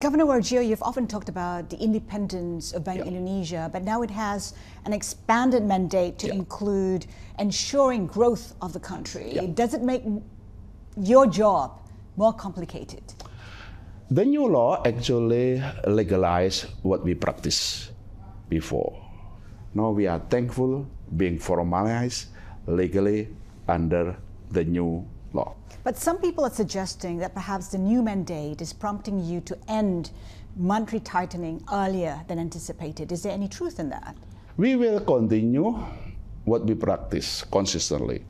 Governor Wargio, you've often talked about the independence of Bank yeah. Indonesia, but now it has an expanded mandate to yeah. include ensuring growth of the country. Yeah. Does it make your job more complicated? The new law actually legalized what we practiced before. Now we are thankful being formalized legally under the new law. But some people are suggesting that perhaps the new mandate is prompting you to end monetary tightening earlier than anticipated. Is there any truth in that? We will continue what we practice consistently,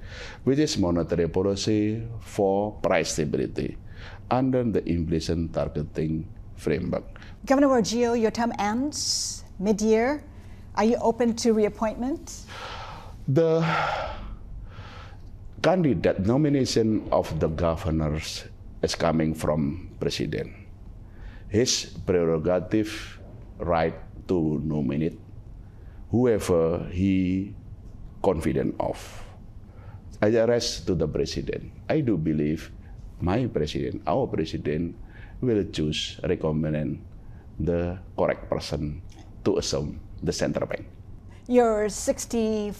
which is monetary policy for price stability under the inflation targeting framework. Governor Wargio, your term ends mid year. Are you open to reappointment? The candidate nomination of the governors is coming from president. His prerogative right to nominate whoever he confident of. I address to the president, I do believe my president, our president, will choose, recommend the correct person to assume the central bank you're 64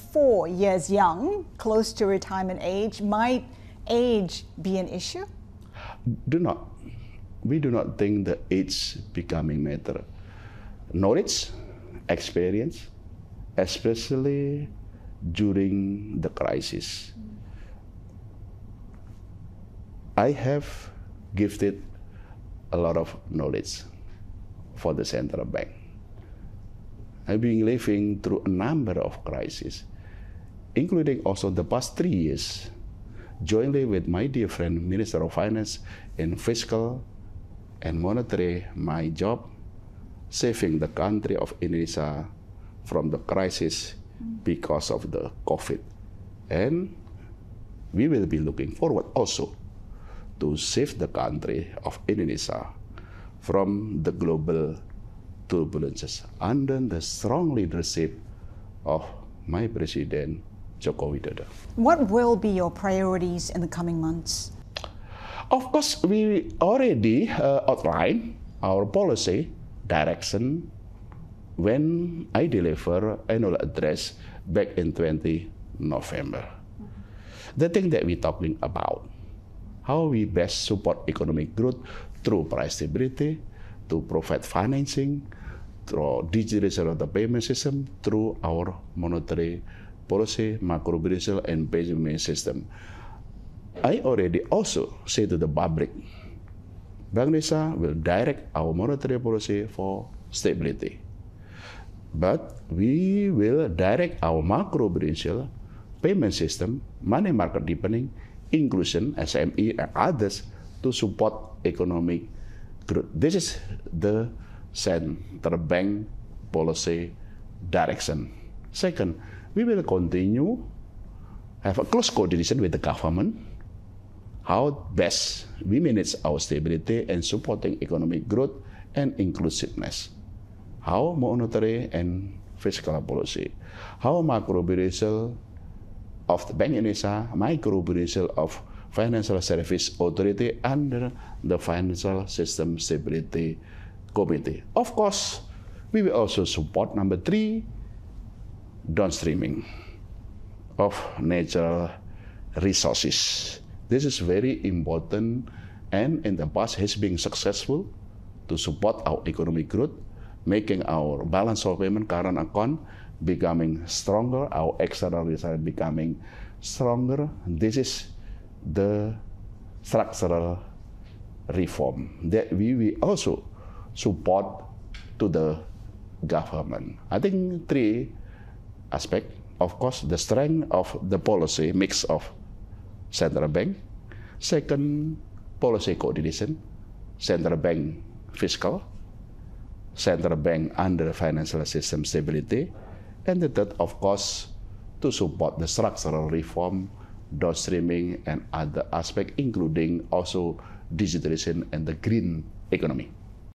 years young, close to retirement age. Might age be an issue? Do not. We do not think the age becoming matter. Knowledge, experience, especially during the crisis. I have gifted a lot of knowledge for the central bank. I've been living through a number of crises, including also the past three years, jointly with my dear friend, Minister of Finance, in fiscal and monetary, my job, saving the country of Indonesia from the crisis because of the COVID. And we will be looking forward also to save the country of Indonesia from the global turbulences under the strong leadership of my President Joko Widodo. What will be your priorities in the coming months? Of course, we already uh, outlined our policy direction when I deliver annual address back in 20 November. The thing that we're talking about, how we best support economic growth through price stability, to provide financing through digitalization of the payment system through our monetary policy, macroprudential, and payment system. I already also say to the public, Bank Indonesia will direct our monetary policy for stability. But we will direct our macroprudential payment system, money market deepening, inclusion, SME, and others to support economic This is the central bank policy direction. Second, we will continue have a close coordination with the government how best we manage our stability and supporting economic growth and inclusiveness. How monetary and fiscal policy. How macroprudential of the Bank Indonesia, microprudential of Financial Service Authority under the Financial System Stability Committee. Of course, we will also support number three, downstreaming of natural resources. This is very important and in the past has been successful to support our economic growth, making our balance of payment current account becoming stronger, our external reserve becoming stronger. This is the structural reform that we will also support to the government. I think three aspects. Of course, the strength of the policy mix of central bank. Second, policy coordination, central bank fiscal, central bank under financial system stability, and the third, of course, to support the structural reform dot streaming and other aspects, including also digitalization and the green economy.